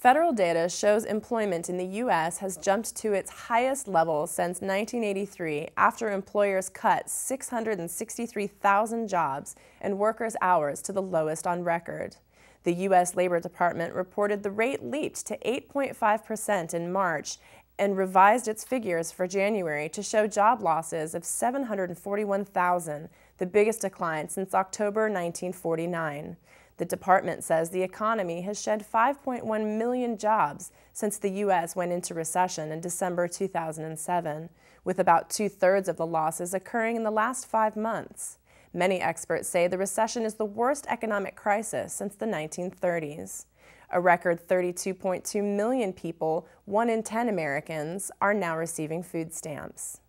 Federal data shows employment in the U.S. has jumped to its highest level since 1983 after employers cut 663,000 jobs and workers' hours to the lowest on record. The U.S. Labor Department reported the rate leaped to 8.5% in March and revised its figures for January to show job losses of 741,000, the biggest decline since October 1949. The department says the economy has shed 5.1 million jobs since the U.S. went into recession in December 2007, with about two thirds of the losses occurring in the last five months. Many experts say the recession is the worst economic crisis since the 1930s. A record 32.2 million people, one in 10 Americans, are now receiving food stamps.